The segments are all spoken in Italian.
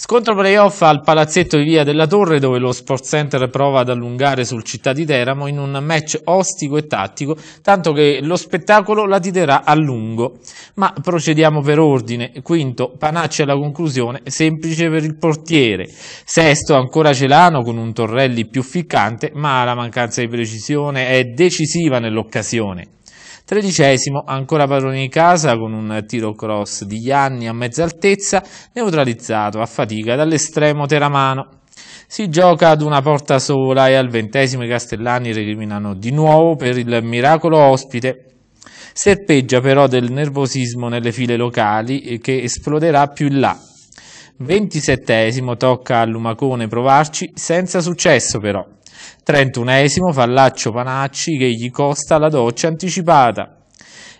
Scontro playoff al palazzetto di Via della Torre dove lo Sport Center prova ad allungare sul città di Teramo in un match ostico e tattico, tanto che lo spettacolo la titerà a lungo. Ma procediamo per ordine. Quinto, Panacci alla conclusione, semplice per il portiere. Sesto, ancora Celano con un Torrelli più ficcante, ma la mancanza di precisione è decisiva nell'occasione. Tredicesimo, ancora padrone di casa con un tiro cross di Gianni a mezza altezza, neutralizzato a fatica dall'estremo teramano. Si gioca ad una porta sola e al ventesimo i castellani recriminano di nuovo per il miracolo ospite. Serpeggia però del nervosismo nelle file locali che esploderà più in là. Ventisettesimo tocca al Lumacone provarci, senza successo però. 31esimo Fallaccio Panacci che gli costa la doccia anticipata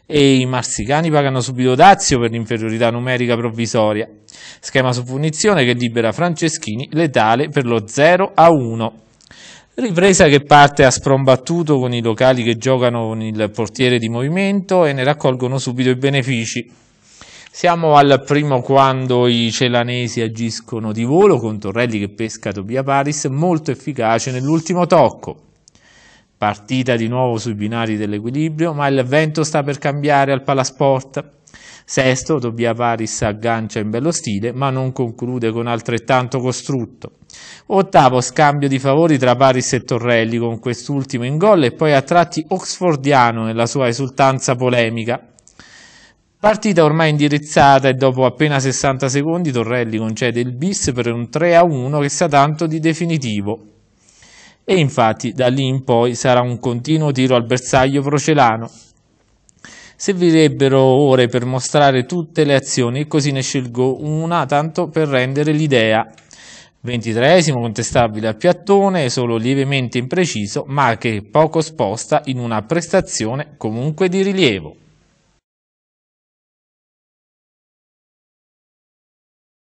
e i marsicani pagano subito dazio per l'inferiorità numerica provvisoria. Schema su punizione che libera Franceschini letale per lo 0 a 1. Ripresa che parte a sprombattuto con i locali che giocano con il portiere di movimento e ne raccolgono subito i benefici. Siamo al primo quando i celanesi agiscono di volo con Torrelli che pesca Tobia Paris molto efficace nell'ultimo tocco. Partita di nuovo sui binari dell'equilibrio, ma il vento sta per cambiare al Palasport. Sesto, Tobia Paris aggancia in bello stile, ma non conclude con altrettanto costrutto. Ottavo, scambio di favori tra Paris e Torrelli con quest'ultimo in gol e poi a tratti oxfordiano nella sua esultanza polemica. Partita ormai indirizzata e dopo appena 60 secondi Torrelli concede il bis per un 3-1 che sa tanto di definitivo. E infatti da lì in poi sarà un continuo tiro al bersaglio procelano. Servirebbero ore per mostrare tutte le azioni e così ne scelgo una tanto per rendere l'idea. 23 contestabile a piattone, solo lievemente impreciso, ma che poco sposta in una prestazione comunque di rilievo.